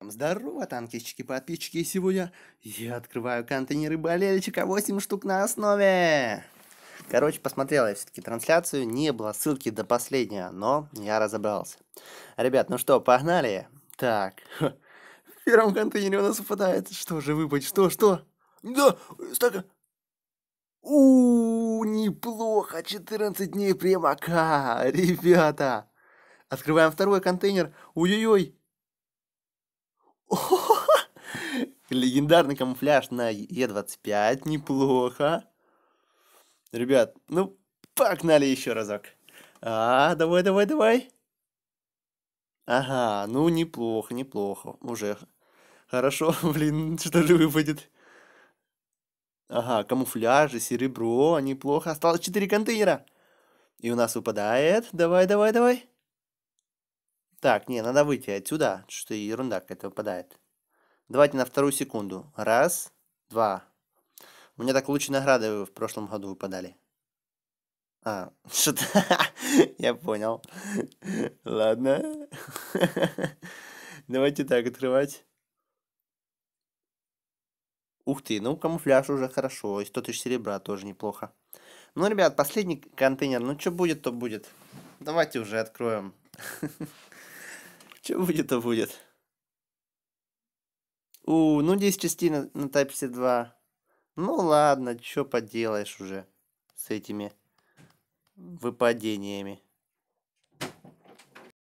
Здорово, танкищики, подписчики сегодня я открываю контейнеры болельщика 8 штук на основе. Короче, посмотрел я все-таки трансляцию, не было ссылки до последнего, но я разобрался. Ребят, ну что, погнали? Так, в первом контейнере у нас выпадает, что же выпадет, что, что? Да, столько... у неплохо, 14 дней премака, ребята. Открываем второй контейнер, ой-ой-ой, Легендарный камуфляж на Е25. Неплохо. Ребят, ну, погнали еще разок. А, давай, давай, давай. Ага, ну, неплохо, неплохо. Уже хорошо, блин, что же выпадет. Ага, камуфляжи, серебро, неплохо. Осталось 4 контейнера. И у нас выпадает. Давай, давай, давай. Так, не, надо выйти отсюда. Что ерунда какая-то выпадает. Давайте на вторую секунду. Раз, два. У меня так лучше награды в прошлом году выпадали. А, что-то... Я понял. Ладно. Давайте так открывать. Ух ты, ну камуфляж уже хорошо, и 100 тысяч серебра тоже неплохо. Ну, ребят, последний контейнер, ну что будет, то будет. Давайте уже откроем. Что будет, то будет. У, ну 10 частей на, на Type-C 2. Ну ладно, что поделаешь уже с этими выпадениями.